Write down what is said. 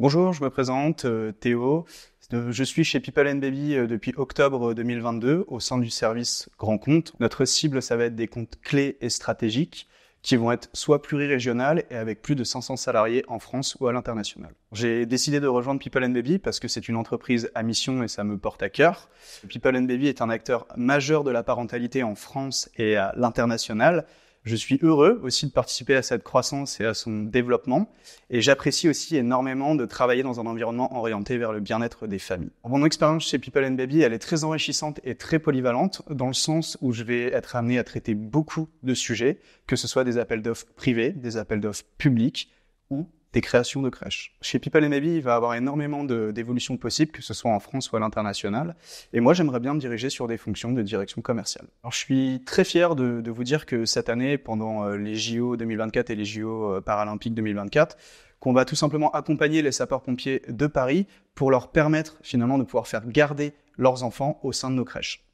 Bonjour, je me présente, euh, Théo. Euh, je suis chez People Baby euh, depuis octobre 2022 au sein du service Grand Compte. Notre cible, ça va être des comptes clés et stratégiques qui vont être soit plurirégionales et avec plus de 500 salariés en France ou à l'international. J'ai décidé de rejoindre People Baby parce que c'est une entreprise à mission et ça me porte à cœur. People Baby est un acteur majeur de la parentalité en France et à l'international je suis heureux aussi de participer à cette croissance et à son développement. Et j'apprécie aussi énormément de travailler dans un environnement orienté vers le bien-être des familles. Mon expérience chez People and Baby, elle est très enrichissante et très polyvalente dans le sens où je vais être amené à traiter beaucoup de sujets, que ce soit des appels d'offres privés, des appels d'offres publics ou des créations de crèches. Chez People et Maybe, il va y avoir énormément d'évolutions possibles, que ce soit en France ou à l'international. Et moi, j'aimerais bien me diriger sur des fonctions de direction commerciale. Alors, je suis très fier de, de vous dire que cette année, pendant euh, les JO 2024 et les JO euh, paralympiques 2024, qu'on va tout simplement accompagner les sapeurs-pompiers de Paris pour leur permettre finalement de pouvoir faire garder leurs enfants au sein de nos crèches.